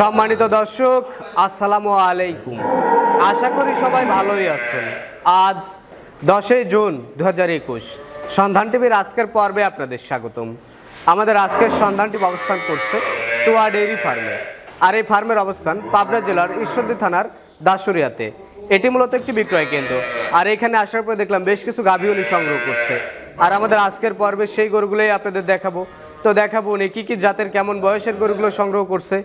সম্মানিত দর্শক আসসালামু আলাইকুম আশা করি সবাই ভালোই আছেন আজ দশই জুন দু হাজার সন্ধান টিভির আজকের পর্বে আপনাদের স্বাগতম আমাদের আজকের টিভি অবস্থান করছে তোয়া ডেইরি ফার্মে আর এই ফার্মের অবস্থান পাবনা জেলার ঈশ্বরদী থানার দাসুরিয়াতে এটি মূলত একটি বিক্রয় কেন্দ্র আর এখানে আসার পরে দেখলাম বেশ কিছু গাভী সংগ্রহ করছে আর আমাদের আজকের পর্বে সেই গরুগুলোই আপনাদের দেখাবো তো দেখাবো উনি কী কী জাতের কেমন বয়সের গরুগুলো সংগ্রহ করছে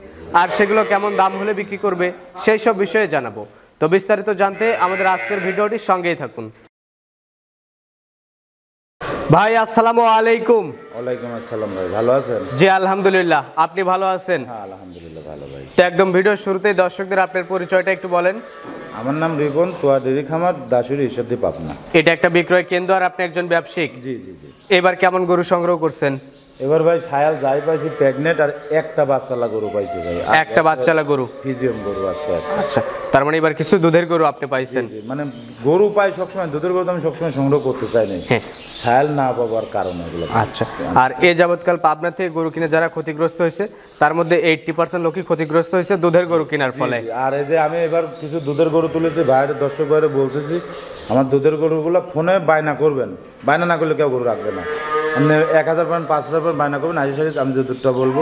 আর সেগুলো কেমন দাম হলে বিক্রি করবে সেই সব বিষয়ে জানাবো তো বিস্তারিত জানতে আমাদের আজকের ভিডিওটির সঙ্গেই থাকুন ভাই আসসালামু আলাইকুম ওয়ালাইকুম আসসালাম ভাই ভালো আছেন জি আলহামদুলিল্লাহ আপনি ভালো আছেন হ্যাঁ আলহামদুলিল্লাহ ভালো ভাই তো একদম ভিডিওর শুরুতেই দর্শকদের আপনার পরিচয়টা একটু বলেন আমার নাম রিপন তোয়া ডেরি খামার দাসুরি ঈশ্বরদী আপনা এটা একটা বিক্রয় কেন্দ্র আর আপনি একজন ব্যবসায়িক জি জি জি এবার কেমন গরু সংগ্রহ করছেন এবার ভাই সায়াল যাই পাইছি প্রেগনেন্ট আর একটা বাচ্চালা গরু পাইছি ভাই একটা বাচ্চালা গরু ফিজিয়াম গরু আজকে আচ্ছা তার মানে এবার কিছু দুধের গরু আপনি পাইছেন মানে গরু পাই সবসময় দুধের গরু আমি সবসময় সংগ্রহ করতে চাই না হ্যাঁ। সায়াল না পাবার কারণ এগুলো আচ্ছা আর এ যাবৎকাল পাবনা থেকে গরু কিনে যারা ক্ষতিগ্রস্ত হয়েছে তার মধ্যে এইটটি পার্সেন্ট লোকই ক্ষতিগ্রস্ত হয়েছে দুধের গরু কেনার ফলে আর এই যে আমি এবার কিছু দুধের গরু তুলেছি বাইরে দর্শক বাইরে বলতেছি আমার দুধের গরুগুলো ফোনে বায়না করবেন বায়না না করলে কেউ গরু রাখবে না আপনি এক হাজার পান পাঁচ হাজার পান বায়না করবেন আশি সারি আমি যে দুধটা বলবো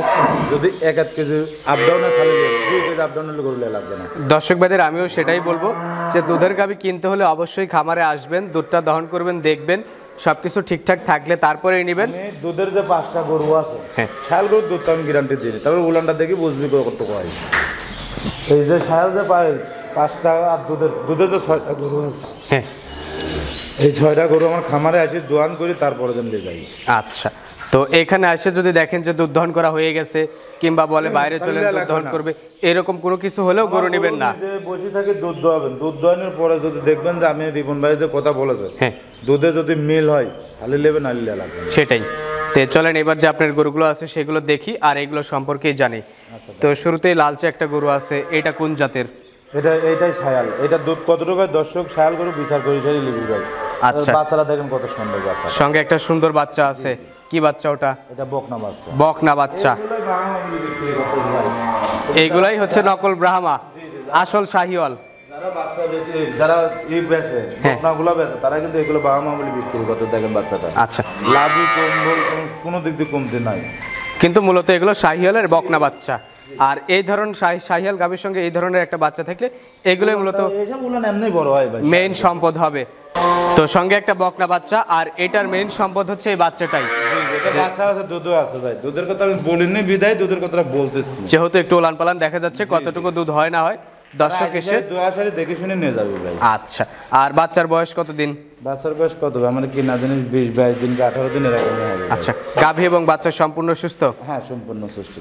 যদি এক এক কেজি আপডাউনে খালি দুই কেজি আপডাউন হলে লাগবে না দর্শক ভাইদের আমিও সেটাই বলবো যে দুধের গাবি কিনতে হলে অবশ্যই খামারে আসবেন দুধটা দহন করবেন দেখবেন সবকিছু ঠিকঠাক থাকলে তারপরে নেবেন দুধের যে পাঁচটা গরু আছে হ্যাঁ। শাল গরুর দুধটা আমি গ্যারান্টি দিই তারপরে উলানটা দেখি বুঝবি করতে পারি এই যে শাল যে পাঁচটা আর দুধের দুধের যে ছয়টা গরু আছে হ্যাঁ এই ছয়টা গরু আমার খামারে আসে দোয়ান করি তারপরে নিয়ে যাই আচ্ছা তো এখানে এসে যদি দেখেন যে দুধ করা হয়ে গেছে কিংবা বলে বাইরে চলে দুধ করবে এরকম কোনো কিছু হলেও গরু নেবেন না বসে থাকে দুধ দোয়াবেন দুধ দোয়ানোর পরে যদি দেখবেন যে আমি রিপন ভাই কথা বলেছে হ্যাঁ দুধে যদি মিল হয় তাহলে নেবেন আর লাগবে সেটাই তো চলেন এবার যে আপনার গরুগুলো আছে সেগুলো দেখি আর এগুলো সম্পর্কেই জানি আচ্ছা। তো শুরুতেই লালচে একটা গরু আছে এটা কোন জাতের এটা এটাই সায়াল এটা দুধ কত টাকায় দর্শক সায়াল গরু বিচার করে লিখে যায় আচ্ছা বাচ্চারা কত সুন্দর বাচ্চা সঙ্গে একটা সুন্দর বাচ্চা আছে কি বাচ্চা ওটা এটা বকনা বাচ্চা বকনা বাচ্চা এইগুলাই হচ্ছে নকল ব্রাহ্মা আসল শাহিওয়াল যারা হ্যাঁ। তারা কিন্তু এগুলো বাচ্চাটা আচ্ছা কোনো দিক দিয়ে কিন্তু মূলত এগুলো শাহিওয়ালের বকনা বাচ্চা আর এই ধরন সাহিয়াল গাভীর সঙ্গে এই ধরনের একটা বাচ্চা থাকলে এগুলোই মূলত মেইন সম্পদ হবে তো সঙ্গে একটা বকনা বাচ্চা আর এটার মেইন সম্পদ হচ্ছে এই বাচ্চাটাই যেহেতু একটু ওলান পালান দেখা যাচ্ছে কতটুকু দুধ হয় না হয় দর্শক এসে দোয়া সারি দেখে শুনে নিয়ে যাবে আচ্ছা আর বাচ্চার বয়স কত দিন বাচ্চার বয়স কত আমার মানে কি না জানিস বিশ বাইশ দিন আঠারো দিন এরকম আচ্ছা গাভী এবং বাচ্চা সম্পূর্ণ সুস্থ হ্যাঁ সম্পূর্ণ সুস্থ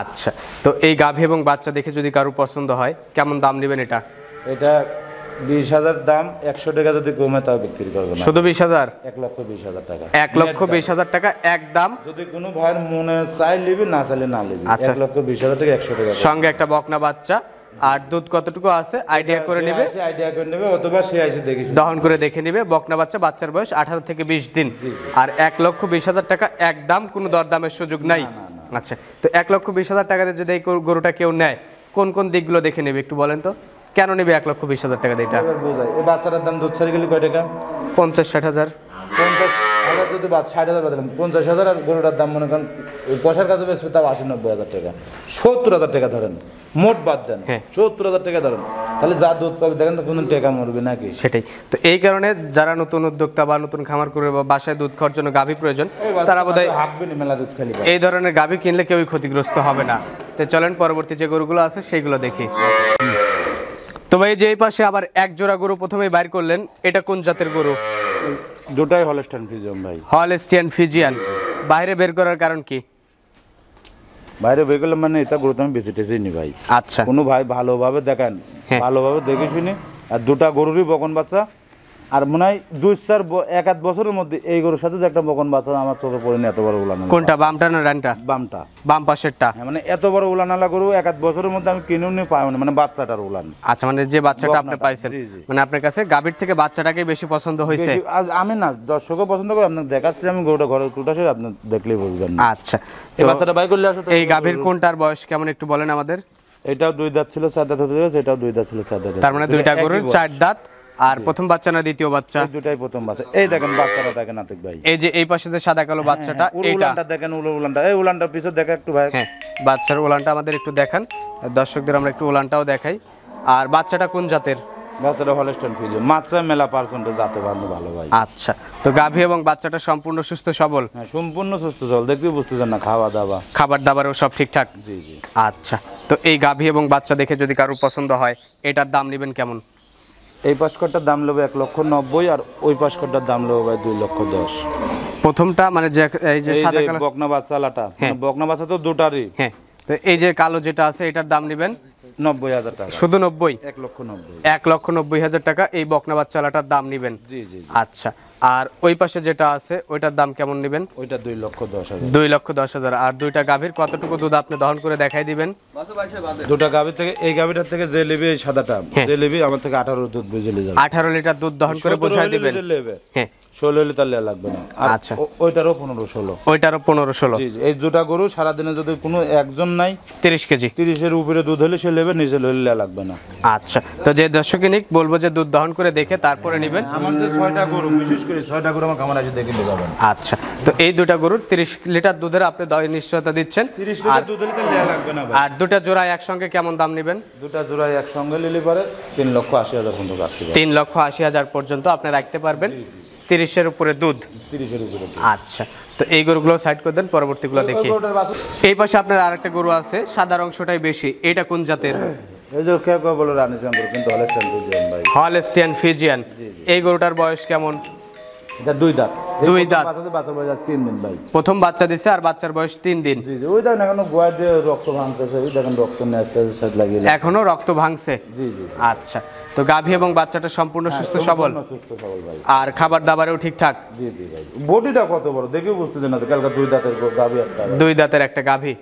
আচ্ছা তো এই গাভী এবং বাচ্চা দেখে যদি কারো পছন্দ হয় কেমন দাম নেবেন এটা এটা বিশ হাজার দাম একশো টাকা যদি কমে তাও বিক্রি করবে শুধু বিশ হাজার এক লক্ষ বিশ হাজার টাকা এক লক্ষ বিশ হাজার টাকা এক দাম যদি কোনো ভাইয়ের মনে চাই নিবি না চাইলে না নিবি আচ্ছা। এক লক্ষ বিশ হাজার টাকা একশো টাকা সঙ্গে একটা বকনা বাচ্চা আর দুধ কতটুকু আছে আইডিয়া করে নেবে আইডিয়া করে নেবে অথবা সে এসে দেখে দহন করে দেখে নেবে বকনা বাচ্চা বাচ্চার বয়স আঠারো থেকে বিশ দিন আর এক লক্ষ বিশ হাজার টাকা একদম কোনো দরদামের সুযোগ নাই আচ্ছা তো এক লক্ষ বিশ হাজার টাকাতে যদি এই গরুটা কেউ নেয় কোন কোন দিকগুলো দেখে নেবে একটু বলেন তো কেন নেবে এক লক্ষ বিশ হাজার টাকা দিয়ে এই বাচ্চাটার দাম দুধ ছাড়ি গেলে কয় টাকা পঞ্চাশ ষাট হাজার পঞ্চাশ হাজার যদি বা ষাট হাজার বাদ দিলাম পঞ্চাশ হাজার আর গরুটার দাম মনে করেন পয়সার কাছে বেসবে তাও আশি নব্বই হাজার টাকা সত্তর হাজার টাকা ধরেন মোট বাদ দেন হ্যাঁ। সত্তর হাজার টাকা ধরেন তাহলে যা দুধ পাবে দেখেন তো কোনো টাকা মরবে নাকি সেটাই তো এই কারণে যারা নতুন উদ্যোক্তা বা নতুন খামার করে বা বাসায় দুধ খাওয়ার জন্য গাভী প্রয়োজন তারা বোধ হয় মেলা দুধ খালি এই ধরনের গাভী কিনলে কেউই ক্ষতিগ্রস্ত হবে না তো চলেন পরবর্তী যে গরুগুলো আছে সেইগুলো দেখি তো ভাই যে এই পাশে আবার এক জোড়া গরু প্রথমে বাইর করলেন এটা কোন জাতের গরু দুটাই হলস্টিয়ান ফিজিয়ান ভাই হলস্টিয়ান ফিজিয়ান বাইরে বের করার কারণ কি বাইরে বের করলে মানে এটা গরু তো আমি বেশি টেসি নি ভাই আচ্ছা কোনো ভাই ভালোভাবে দেখেন হ্যাঁ। ভালোভাবে দেখে শুনে আর দুটা গরুরই বকন বাচ্চা আর মনে হয় দুই চার এক আধ বছরের মধ্যে এই গরুর সাথে একটা বকন বাচ্চা আমার চোখে পড়েনি এত বড় উলান কোনটা বামটা না ডানটা বামটা বাম পাশেরটা হ্যাঁ, মানে এত বড় উলান আলা গরু এক আধ বছরের মধ্যে আমি কিনেও নিয়ে পাই মানে বাচ্চাটার উলান আচ্ছা মানে যে বাচ্চাটা আপনি পাইছেন মানে আপনার কাছে গাভীর থেকে বাচ্চাটাকে বেশি পছন্দ হয়েছে আমি না দর্শকও পছন্দ করি আপনাকে দেখাচ্ছি আমি গরুটা ঘরে তুলটাছি আপনি দেখলেই বুঝবেন আচ্ছা এই বাচ্চাটা বাই করলে আসো এই গাভীর কোনটার বয়স কেমন একটু বলেন আমাদের এটাও দুই দাঁত ছিল চার দাঁত হতে গেছে এটাও দুই দাঁত ছিল চার দাঁত তার মানে দুইটা গরুর চার দাঁত আর প্রথম বাচ্চা না দ্বিতীয় বাচ্চা দুটাই প্রথম বাচ্চা এই দেখেন বাচ্চাটা দেখেন আতিক ভাই এই যে এই পাশে যে সাদা কালো হ্যাঁ, বাচ্চাটা হ্যাঁ, এটা দেখেন উলানটা এই উলানটা পিছন দেখেন একটু ভাই হ্যাঁ বাচ্চার উলানটা আমাদের একটু দেখান দর্শকদের আমরা একটু উলানটাও দেখাই আর বাচ্চাটা কোন জাতের বাচ্চাটা হলস্টন ফিজিয়াম মাত্রা মেলা পার্সেন্টে জাতে বান্ধব ভালো ভাই আচ্ছা তো গাভী এবং বাচ্চাটা সম্পূর্ণ সুস্থ সবল হ্যাঁ সম্পূর্ণ সুস্থ সবল দেখবি বুঝতে চান না খাওয়া দাওয়া খাবার দাবারও সব ঠিকঠাক জি জি আচ্ছা তো এই গাভী এবং বাচ্চা দেখে যদি কারো পছন্দ হয় এটার দাম নেবেন কেমন এই পাসকটার দাম লোবে এক লক্ষ নব্বই আর ওই পাসকটার দাম লোবে ভাই দুই লক্ষ দশ প্রথমটা মানে যে এই যে সাদা কালো বকনা বাচ্চালাটা হ্যাঁ। মানে বকনা বাচ্চা তো দুটারই হ্যাঁ তো এই যে কালো যেটা আছে এটার দাম নেবেন নব্বই হাজার টাকা শুধু নব্বই এক লক্ষ নব্বই এক লক্ষ নব্বই হাজার টাকা এই বকনা বাচ্চালাটার দাম নেবেন জি জি আচ্ছা আর ওই পাশে যেটা আছে ওইটার দাম কেমন নেবেন ওইটা দুই লক্ষ দশ হাজার দুই লক্ষ দশ হাজার আর দুইটা গাভীর কতটুকু দুধ আপনি দহন করে দেখাই দিবেন দুটা গাভীর থেকে এই গাভীটার থেকে যে নেবে এই সাদাটা হ্যাঁ। যে নেবে আমার থেকে আঠারো দুধ বুঝে যাবে আঠারো লিটার দুধ দহন করে বুঝাই দিবেন হ্যাঁ ষোলো হলে তাহলে লাগবে না আচ্ছা ওইটারও পনেরো ষোলো ওইটারও পনেরো ষোলো এই গরু যদি কোনো একজন নাই তিরিশ কেজি তিরিশের উপরে দুধ হলে নেবে লাগবে না আচ্ছা তো যে নিক বলবো যে দুধ দহন করে দেখে তারপরে হ্যাঁ, আমার যে ছয়টা গরু বিশেষ করে ছয়টা গরু আচ্ছা তো এই গরুর তিরিশ লিটার দুধের আপনি নিশ্চয়তা দিচ্ছেন তিরিশ দুধ লাগবে না আর দুটা জোড়ায় একসঙ্গে কেমন দাম নিবেন দুটা জোড়ায় একসঙ্গে তিন লক্ষ আশি হাজার তিন লক্ষ আশি হাজার পর্যন্ত আপনি রাখতে পারবেন তিরিশের উপরে দুধ তিরিশের উপরে আচ্ছা তো এই গরুগুলো সাইড করে দেন পরবর্তীগুলো দেখি এই পাশে আপনার আরেকটা গরু আছে সাদা অংশটাই বেশি এটা কোন জাতের এই গরুটার বয়স কেমন দুই দাঁত দুই দাঁত বয়স তিন দিন ভাই প্রথম বাচ্চা দিছে আর বাচ্চার বয়স তিন দিন ওই এখনো রক্ত রক্ত লাগিয়ে রক্ত ভাঙছে জি জি আচ্ছা তো গাভী এবং বাচ্চাটা সম্পূর্ণ হ্যাঁ, সুস্থ সবল সুস্থ সবল ভাই আর খাবার দাবারেও ঠিকঠাক জি জি ভাই বডিটা কত বড় দেখেও বুঝতে না কালকে দুই দাঁতের গাভী একটা দুই দাঁতের একটা গাভী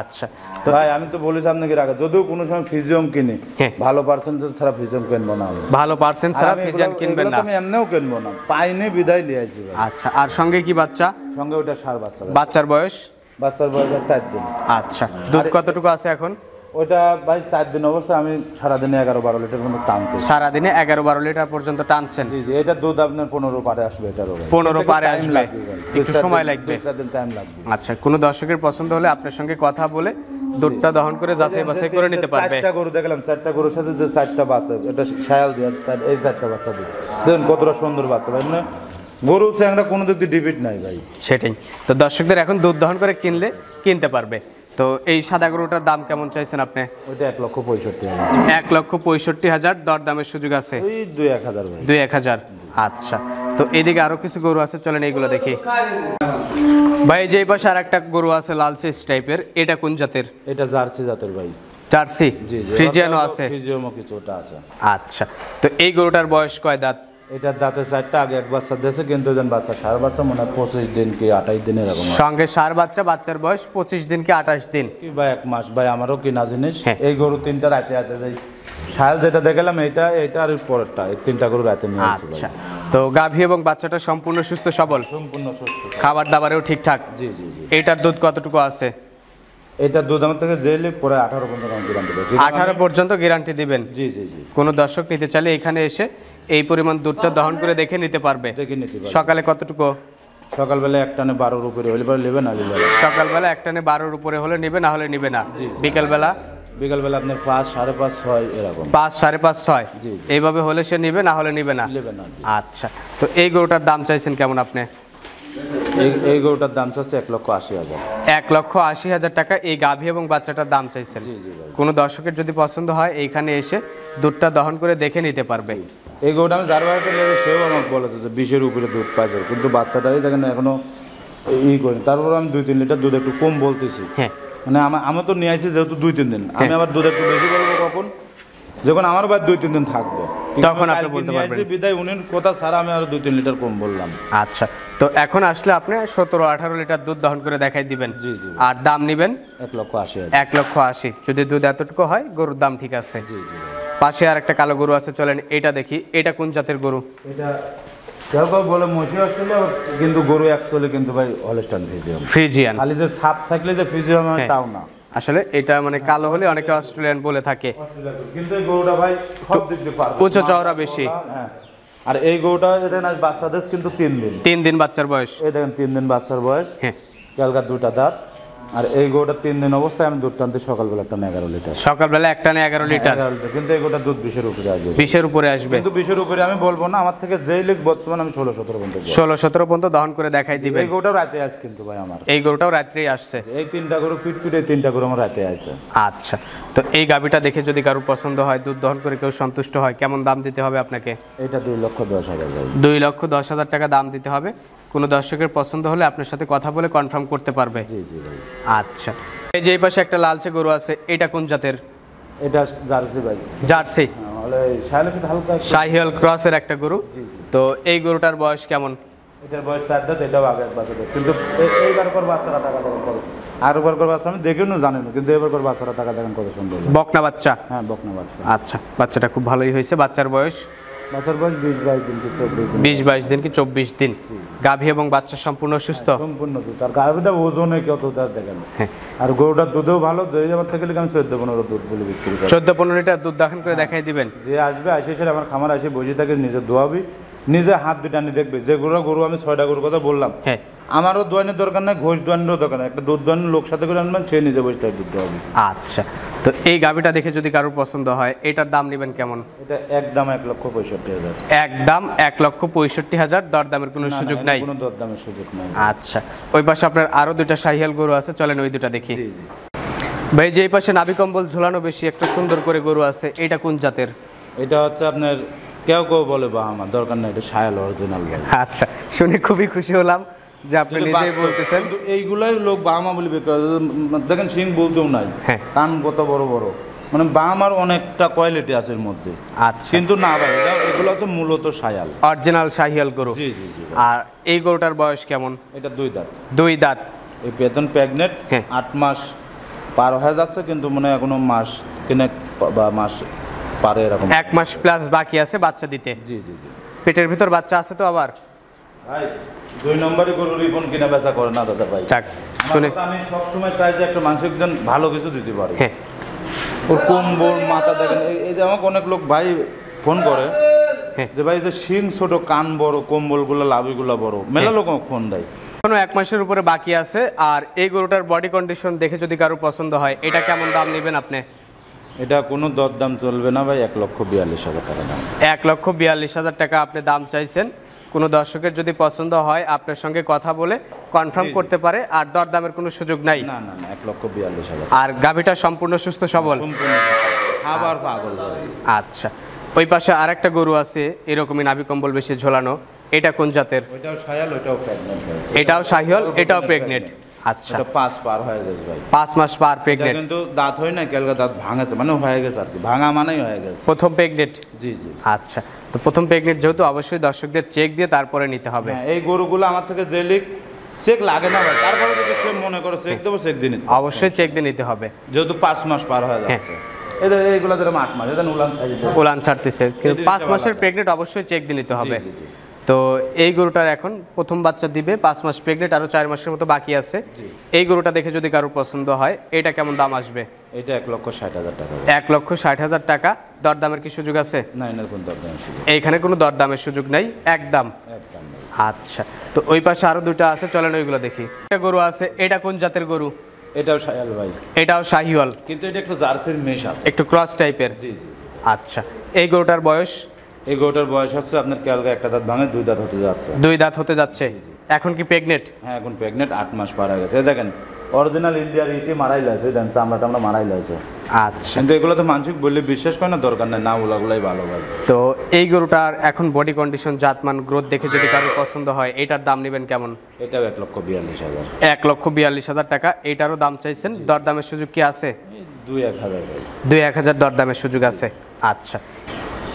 আচ্ছা তো ভাই আমি তো বলেছি নাকি রাখা যদিও কোনো সময় ফিজিয়াম কিনি হ্যাঁ। ভালো পার্সেন্টেজ ছাড়া ফিজিয়াম কিনবো না ভালো পার্সেন্ট ছাড়া ফিজিয়াম কিনবেন না আমি এমনিও কিনবো না পাইনে বিদায় নিয়ে আসি আচ্ছা আর সঙ্গে কি বাচ্চা সঙ্গে ওটা সার বাচ্চা বাচ্চার বয়স বাচ্চার বয়স চার দিন আচ্ছা দুধ কতটুকু আছে এখন ওইটা ভাই চার দিন অবস্থা আমি সারাদিনে এগারো বারো লিটার পর্যন্ত টানতে সারাদিনে এগারো বারো লিটার পর্যন্ত টানছেন জি জি এটা দুধ আপনার পনেরো পারে আসবে এটার পনেরো এটা পারে আসবে লাগবে একটু সময় লাগবে দু টাইম লাগবে আচ্ছা কোনো দর্শকের পছন্দ হলে আপনার সঙ্গে কথা বলে দুধটা দহন করে যাচাই বাছাই করে নিতে পারবে চারটা গরু দেখলাম চারটা গরুর সাথে যে চারটা বাচ্চা এটা শায়াল দিয়ে এই চারটা বাচ্চা দিয়ে দেখুন কতটা সুন্দর বাচ্চা ভাই মানে গরু চ্যাংরা কোনো দিক দিয়ে ডিবিট নাই ভাই সেটাই তো দর্শকদের এখন দুধ দহন করে কিনলে কিনতে পারবে তো এই সাদা গরুটার দাম কেমন চাইছেন আপনি ওইটা এক লক্ষ পঁয়ষট্টি হাজার এক লক্ষ পঁয়ষট্টি হাজার দর দামের সুযোগ আছে দুই এক হাজার আচ্ছা তো এদিকে আরো কিছু গরু আছে চলেন এইগুলো দেখি ভাই যে পাশে আর একটা গরু আছে লালচে টাইপের এটা কোন জাতের এটা জার্সি জাতের ভাই জার্সি ফ্রিজিয়ানো আছে ফ্রিজিয়ানো কিছুটা আছে আচ্ছা তো এই গরুটার বয়স কয় দাঁত এটা দাঁতে চারটা আগে এক বাচ্চা দিয়েছে কিন্তু যেন বাচ্চা সার বাচ্চা মনে হয় পঁচিশ দিন কি আঠাশ দিন এরকম সঙ্গে সার বাচ্চা বাচ্চার বয়স পঁচিশ দিন কি আঠাশ দিন কি ভাই এক মাস ভাই আমারও কিনা জিনিস হ্যাঁ। এই গরু তিনটা রাতে আছে যাই সায়াল যেটা দেখালাম এটা এটা আর পরেরটা এই তিনটা গরু রাতে নিয়ে আচ্ছা তো গাভী এবং বাচ্চাটা সম্পূর্ণ সুস্থ সবল সম্পূর্ণ সুস্থ খাবার দাবারেও ঠিকঠাক জি জি এটার দুধ কতটুকু আছে এটা দুধ থেকে জেলে পরে আঠারো পর্যন্ত গ্যারান্টি দেবেন আঠারো পর্যন্ত গ্যারান্টি দিবেন জি জি জি কোনো দর্শক নিতে চাইলে এখানে এসে এই পরিমাণ দুধটা দহন করে দেখে নিতে পারবে দেখে নিতে পারবে সকালে কতটুকু সকালবেলা একটানে বারোর উপরে হলে পরে নেবে না সকালবেলা একটানে বারোর উপরে হলে নেবে না হলে নেবে না বিকালবেলা বিকালবেলা আপনি পাঁচ সাড়ে পাঁচ ছয় এরকম পাঁচ সাড়ে পাঁচ ছয় এইভাবে হলে সে নেবে না হলে নেবে না নেবে না আচ্ছা তো এই গরুটার দাম চাইছেন কেমন আপনি এই গরুটার দাম চাইছে এক লক্ষ আশি হাজার এক লক্ষ আশি হাজার টাকা এই গাভী এবং বাচ্চাটার দাম চাইছেন কোনো দর্শকের যদি পছন্দ হয় এইখানে এসে দুধটা দহন করে দেখে নিতে পারবে এই গরুটা আমি যার বাড়িতে সেও আমাকে বলেছে যে বিষের উপরে দুধ পাওয়া যায় কিন্তু বাচ্চাটাই দেখেন এখনো ই করি তারপর আমি দুই তিন লিটার দুধ একটু কম বলতেছি হ্যাঁ মানে আমি তো নিয়ে আসছি যেহেতু দুই তিন দিন আমি হ্যাঁ। আবার দুধ একটু বেশি বলবো কখন যখন আমার বাড়ি দুই তিন দিন থাকবো তখন আপনি বলতে পারবেন বিদায় উনির কথা সারা আমি আরো দুই তিন লিটার কম বললাম আচ্ছা তো এখন আসলে আপনি সতেরো আঠারো লিটার দুধ দহন করে দেখাই দিবেন আর দাম নেবেন এক লক্ষ আশি এক লক্ষ আশি যদি দুধ এতটুকু হয় গরুর দাম ঠিক আছে পাশে আর একটা কালো গরু আছে চলেন এটা দেখি এটা কোন জাতের গরু এটা বলে মশি অস্ট্রেলিয়া কিন্তু গরু অ্যাকচুয়ালি কিন্তু ভাই হলস্টান ফ্রিজিয়ান ফ্রিজিয়ান খালি যে সাপ থাকলে যে ফ্রিজিয়ান হয় হ্যাঁ। তাও না আসলে এটা মানে হ্যাঁ। কালো হলে অনেকে অস্ট্রেলিয়ান বলে থাকে কিন্তু এই গরুটা ভাই চওড়া বেশি হ্যাঁ। আর এই গরুটা বাচ্চাদের কিন্তু তিন দিন তিন দিন বাচ্চার বয়স এই দেখেন তিন দিন বাচ্চার বয়স হ্যাঁ কালকার দুটা দাঁত আর এই গোটা তিন দিন অবস্থায় আমি দুধ টানতে সকালবেলা একটা এগারো লিটার সকালবেলা একটা না এগারো লিটার কিন্তু এই গোটা দুধ বিশের উপরে আসবে বিশের উপরে আসবে কিন্তু বিশের উপরে আমি বলবো না আমার থেকে যেই লিখ বর্তমানে আমি ষোলো সতেরো পর্যন্ত ষোলো সতেরো পর্যন্ত দহন করে দেখাই দিবে এই গোটাও রাতে আসছে কিন্তু ভাই আমার এই গোটাও রাত্রেই আসছে এই তিনটা গরু পিটপিট এই তিনটা গরু আমার রাতে আসছে আচ্ছা তো এই গাভীটা দেখে যদি কারোর পছন্দ হয় দুধ দহন করে কেউ সন্তুষ্ট হয় কেমন দাম দিতে হবে আপনাকে এটা দুই লক্ষ দশ হাজার দুই লক্ষ দশ হাজার টাকা দাম দিতে হবে কোনো দর্শকের পছন্দ হলে আপনার সাথে কথা বলে কনফার্ম করতে পারবে আচ্ছা এই যে এই পাশে একটা লালচে গরু আছে এটা কোন জাতের এটা জার্সি ভাই জার্সি হ্যাঁ, শাহিয়াল ক্রসের একটা গরু তো এই গরুটার বয়স কেমন এটার বয়স চার দাঁত এটাও আগে বাচ্চা কিন্তু এইবার করবো বাচ্চারা টাকা দেন করবো আর উপর করে বাচ্চা আমি দেখেও না জানি না কিন্তু এবার করবো বাচ্চারা টাকা দেখেন কত সুন্দর বকনা বাচ্চা হ্যাঁ বকনা বাচ্চা আচ্ছা বাচ্চাটা খুব ভালোই হয়েছে বাচ্চার বয়স বছর বয়স বিশ বাইশ দিন কি চব্বিশ বিশ বাইশ দিন কি চব্বিশ দিন গাভী এবং বাচ্চা সম্পূর্ণ সুস্থ হ্যাঁ, সম্পূর্ণ দুধ আর গাভীটা ওজনে কত তার দেখেন হ্যাঁ। আর গরুটার দুধেও ভালো দই যাবার থেকে আমি চোদ্দ পনেরো দুধ বলে বিক্রি করি চোদ্দ পনেরো লিটার দুধ দাখান করে দেখাই দিবেন যে আসবে আসে সেটা আমার খামার আসে বসে থাকে নিজে ধোয়াবি নিজে হাত দুটা নিয়ে দেখবে যে গরু গরু আমি ছয়টা গরুর কথা বললাম হ্যাঁ আমারও দোয়ানের দরকার নাই ঘোষ দোয়ানেরও দরকার নাই একটা দুধ লোক সাথে করে আনবেন সে নিজে বসে দুধ হবে আচ্ছা তো এই গাভিটা দেখে যদি কারোর পছন্দ হয় এটার দাম নেবেন কেমন এটা এক দাম এক লক্ষ পঁয়ষট্টি হাজার এক দাম এক লক্ষ পঁয়ষট্টি হাজার দরদামের কোনো সুযোগ নাই কোনো দরদামের সুযোগ নাই আচ্ছা ওই পাশে আপনার আরও দুটা সাহিয়াল গরু আছে চলেন ওই দুটা দেখি ভাই যে পাশে নাবি কম্বল ঝোলানো বেশি একটা সুন্দর করে গরু আছে এটা কোন জাতের এটা হচ্ছে আপনার কেউ কেউ বলে বা আমার দরকার নাই এটা সায়াল অরিজিনাল আচ্ছা শুনে খুবই খুশি হলাম যে আপনি লোক মা দেখেন সিং নাই হ্যাঁ। কত বড় বড় মানে অনেকটা কোয়ালিটি আছে মধ্যে আচ্ছা। কিন্তু না তো মূলত সায়াল গরু জি জি জি আর এই গরুটার বয়স কেমন এটা দুই দাঁত দুই দাঁত এই বেতন হ্যাঁ। আট মাস পার হয়ে যাচ্ছে কিন্তু মানে এখনো মাস বা এরকম এক মাস প্লাস বাকি আছে বাচ্চা দিতে জি জি জি পেটের ভিতর বাচ্চা আছে তো আবার দুই নম্বরে গরু করে না দাদা ভাই শুনে সবসময় চাই যে একটা ভালো কিছু দিতে পারে হ্যাঁ মাথা এই অনেক লোক ভাই ফোন করে হ্যাঁ। শিং কান বড় মেলা হ্যাঁ। ফোন দেয় এক মাসের উপরে বাকি আছে আর এই গরুটার বডি কন্ডিশন দেখে যদি কারো পছন্দ হয় এটা কেমন দাম নেবেন আপনি এটা কোনো দাম চলবে না ভাই এক লক্ষ বিয়াল্লিশ হাজার টাকা দাম এক লক্ষ বিয়াল্লিশ হাজার টাকা আপনি দাম চাইছেন কোনো দর্শকের যদি পছন্দ হয় আপনার সঙ্গে কথা বলে কনফার্ম করতে পারে আর দরদামের কোনো সুযোগ নাই না না লক্ষ হাজার আর গাভিটা সম্পূর্ণ সুস্থ সবল আবার পাগল আচ্ছা ওই পাশে আর একটা গরু আছে এরকমই নাবি কম্বল বেশি ঝোলানো এটা কোন জাতের এটাও শাহিয়াল এটাও প্রেগনেন্ট এটাও এটাও প্রেগনেন্ট আচ্ছা পাঁচ পার হয়ে গেছে ভাই পাঁচ মাস পার প্রেগনেন্ট কিন্তু দাঁত হয় না কেলকা দাঁত ভাঙাতে মানে হয়ে গেছে আর কি ভাঙা মানেই হয়ে গেছে প্রথম প্রেগনেন্ট জি জি আচ্ছা তো প্রথম প্রেগনেন্ট যেহেতু অবশ্যই দর্শকদের চেক দিয়ে তারপরে নিতে হবে হ্যাঁ, এই গরুগুলো আমার থেকে জেলিক চেক লাগে না ভাই তারপরে যদি সে মনে করে চেক দেবো চেক দিয়ে অবশ্যই চেক দিয়ে নিতে হবে যেহেতু পাঁচ মাস পার হয়ে হ্যাঁ। যাচ্ছে এদের এইগুলো ধরে আট মাস এদের উলান উলান ছাড়তেছে কিন্তু পাঁচ মাসের প্রেগনেন্ট অবশ্যই চেক দিয়ে নিতে হবে তো এই গরুটার এখন প্রথম বাচ্চা দিবে পাঁচ মাস প্রেগনেন্ট আরও চার মাসের মতো বাকি আছে এই গরুটা দেখে যদি কারোর পছন্দ হয় এটা কেমন দাম আসবে এটা এক লক্ষ ষাট হাজার টাকা এক লক্ষ ষাট হাজার টাকা দরদামের কি সুযোগ আছে না না কোনো দরদামের সুযোগ এইখানে কোনো দরদামের সুযোগ নাই একদম আচ্ছা তো ওই পাশে আরও দুটো আছে চলেন ওইগুলো দেখি একটা গরু আছে এটা কোন জাতের গরু এটাও শাহিওয়াল ভাই এটাও শাহিওয়াল কিন্তু এটা একটু জার্সির মেশ আছে একটু ক্রস টাইপের জি জি আচ্ছা এই গরুটার বয়স এই গরুটার বয়স হচ্ছে আপনার কেয়ালকা একটা দাঁত ভাঙে দুই দাঁত হতে যাচ্ছে দুই দাঁত হতে যাচ্ছে এখন কি প্রেগনেট হ্যাঁ এখন প্রেগনেট আট মাস পার হয়ে গেছে দেখেন অরিজিনাল ইন্ডিয়ার ইতি মারাই লাগছে দেন চামড়া আমরা মারাই লাগছে আচ্ছা কিন্তু এগুলো তো মানসিক বললে বিশ্বাস করে না দরকার নেই না ওলাগুলাই ভালো হয় তো এই গরুটার এখন বডি কন্ডিশন জাতমান গ্রোথ দেখে যদি কারো পছন্দ হয় এটার দাম নেবেন কেমন এটাও এক লক্ষ বিয়াল্লিশ হাজার এক লক্ষ বিয়াল্লিশ হাজার টাকা এটারও দাম চাইছেন দরদামের সুযোগ কি আছে দুই এক হাজার দুই এক হাজার দরদামের সুযোগ আছে আচ্ছা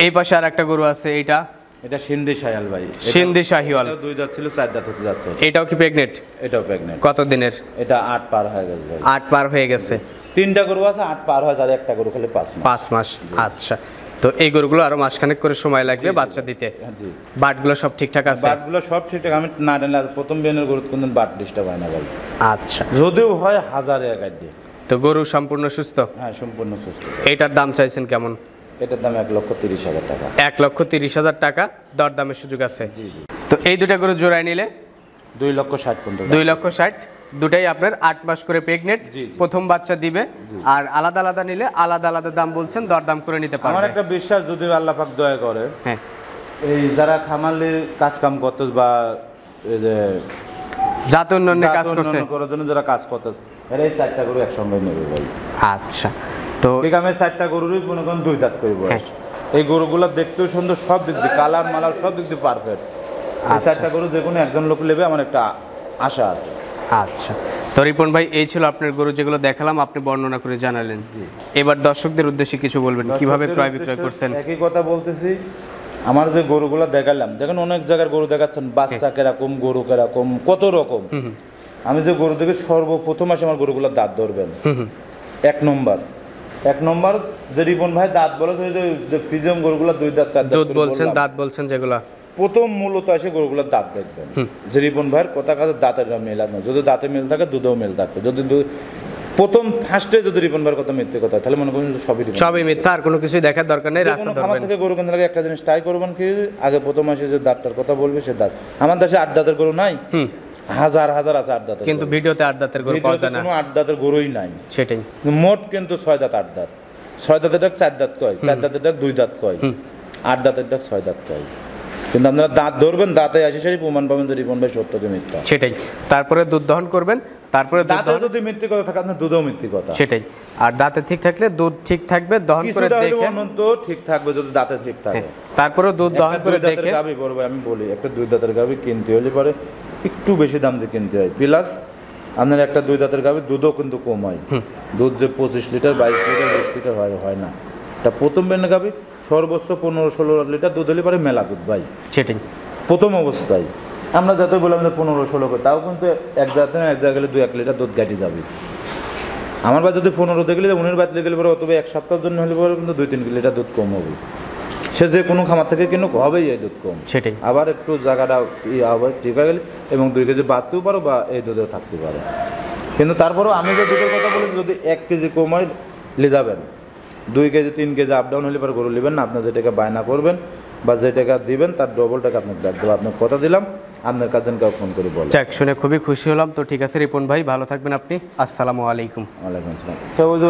এই পাশে আর একটা গরু আছে এটা এটা সিন্ধি শাহিওয়াল ভাই সিন্ধি শাহিওয়াল দুই দাঁত ছিল চার দাঁত হতে যাচ্ছে এটাও কি প্রেগনেট এটাও প্রেগনেট কত দিনের এটা আট পার হয়ে গেছে ভাই আট পার হয়ে গেছে তিনটা গরু আছে আট পার হয়ে যাবে একটা গরু খালি পাঁচ পাঁচ মাস আচ্ছা তো এই গরুগুলো আরো মাসখানেক করে সময় লাগবে বাচ্চা দিতে হ্যাঁ, বাটগুলো সব ঠিকঠাক আছে বাটগুলো সব ঠিকঠাক আমি না জানি প্রথম বিয়ানের গরু দিন বাট ডিস্টার্ব হয় না ভাই আচ্ছা যদিও হয় হাজারে একাই দিয়ে তো গরু সম্পূর্ণ সুস্থ হ্যাঁ সম্পূর্ণ সুস্থ এটার দাম চাইছেন কেমন এটার দাম এক লক্ষ তিরিশ হাজার টাকা এক লক্ষ তিরিশ হাজার টাকা দর দামের সুযোগ আছে তো এই দুটা গরু জোড়ায় নিলে দুই লক্ষ ষাট পর্যন্ত দুই লক্ষ ষাট দুটাই আপনার আট মাস করে প্রেগনেন্ট প্রথম বাচ্চা দিবে আর আলাদা আলাদা নিলে আলাদা আলাদা দাম বলছেন দরদাম করে নিতে পারবেন আমার একটা বিশ্বাস যদি আল্লাহ পাক দয়া করে হ্যাঁ এই যারা খামালে কাজ কাম করতে বা এই যে জাত উন্নয়নের কাজ করছে করার জন্য যারা কাজ করতে এরা এই চারটা করে একসঙ্গে নেবে আচ্ছা তো এই গ্রামের চারটা গরুরই মনে করেন দুই দাঁত করবো হ্যাঁ। এই গরুগুলো দেখতেও সুন্দর সব দিক দিয়ে কালার মালার সব দিক দিয়ে পারফেক্ট এই আচ্ছা। চারটা গরু যে কোনো একজন লোক নেবে আমার একটা আশা আছে আচ্ছা তো রিপন ভাই এই ছিল আপনার গরু যেগুলো দেখালাম আপনি বর্ণনা করে জানালেন এবার দর্শকদের উদ্দেশ্যে কিছু বলবেন কিভাবে ক্রয় বিক্রয় করছেন একই কথা বলতেছি আমার যে গরুগুলো দেখালাম দেখেন অনেক জায়গার গরু দেখাচ্ছেন হ্যাঁ। বাচ্চা কেরকম গরু কেরকম কত রকম আমি যে গরু দেখে সর্বপ্রথম আসে আমার গরুগুলো দাঁত ধরবেন এক নম্বর এক নম্বর যে রিপন ভাই দাঁত বলে যে ফিজিয়াম গরুগুলো দুই দাঁত চার দাঁত বলছেন দাঁত বলছেন যেগুলা প্রথম মূলত আসে গরুগুলোর দাঁত দেখবেন যে রিপন ভাইয়ের কথা কাছে দাঁতের মেলাদ না যদি দাঁতে মেল থাকে দুধেও মেল থাকবে যদি প্রথম ফার্স্টে যদি রিপন ভাইয়ের কথা মিথ্যে কথা তাহলে মনে করুন সবই সবই মিথ্যা আর কোনো কিছু দেখার দরকার নেই রাস্তা থেকে গরু কেন্দ্র একটা জিনিস ট্রাই করবেন কি আগে প্রথম আসে যে দাঁতটার কথা বলবে সে দাঁত আমার দেশে আট দাঁতের গরু নাই হাজার হাজার আছে আট দাঁতের কিন্তু ভিডিওতে আট দাঁতের গরু কোনো আট দাঁতের গরুই নাই সেটাই মোট কিন্তু ছয় দাঁত আট দাঁত ছয় দাঁতের ডাক চার দাঁত কয় চার দাঁতের ডাক দুই দাঁত কয় আট দাঁতের ডাক ছয় দাঁত কয় কিন্তু আপনারা দাঁত ধরবেন দাঁতে আসে সেই প্রমাণ পাবেন যে রিপন ভাই মিথ্যা সেটাই তারপরে দুধ দহন করবেন তারপরে দাঁতে যদি মিথ্যে কথা থাকে আপনার দুধও মিথ্যে কথা সেটাই আর দাঁতে ঠিক থাকলে দুধ ঠিক থাকবে দহন করে দেখে ঠিক থাকবে যদি দাঁতে ঠিক থাকে হ্যাঁ, তারপরে দুধ দহন করে দেখে আমি বলি একটা দুই দাঁতের গাবি কিনতে হলে পরে একটু বেশি দাম দিয়ে কিনতে হয় প্লাস আপনার একটা দুই দাঁতের গাভীর দুধও কিন্তু কম হয় দুধ যে পঁচিশ লিটার বাইশ লিটার বিশ লিটার হয় হয় না তা প্রথম বেন গাভী সর্বোচ্চ পনেরো ষোলো লিটার দুধ হলে পারে মেলা দুধ ভাই সেটাই প্রথম অবস্থায় আমরা যাতে বললাম যে পনেরো ষোলো করে তাও কিন্তু এক জায়গাতে এক জায়গায় গেলে দু এক লিটার দুধ গাটি যাবে আমার বাড়ি যদি দিয়ে গেলে উনির বাড়িতে গেলে পরে অথবা এক সপ্তাহের জন্য হলে পরে কিন্তু দুই তিন লিটার দুধ কম হবে সে যে কোনো খামার থেকে কিন্তু হবেই এই দুধ কম সেটাই আবার একটু জায়গাটা ইয়ে হবে ঠিক হয়ে গেলে এবং দুই কেজি বাড়তেও পারো বা এই দুধেও থাকতে পারো কিন্তু তারপরেও আমি যে দুধের কথা বলি যদি এক কেজি কম হয় যাবেন দুই কেজি তিন কেজি আপ ডাউন হলে পরে গরু নেবেন না আপনার যে টাকা বায়না করবেন বা যে টাকা দিবেন তার ডবল টাকা আপনাকে ব্যাগ দেবো কথা দিলাম আপনার কাজিন ফোন করে বল যাক শুনে খুবই খুশি হলাম তো ঠিক আছে রিপন ভাই ভালো থাকবেন আপনি আসসালামু আলাইকুম ওয়ালাইকুম আসসালাম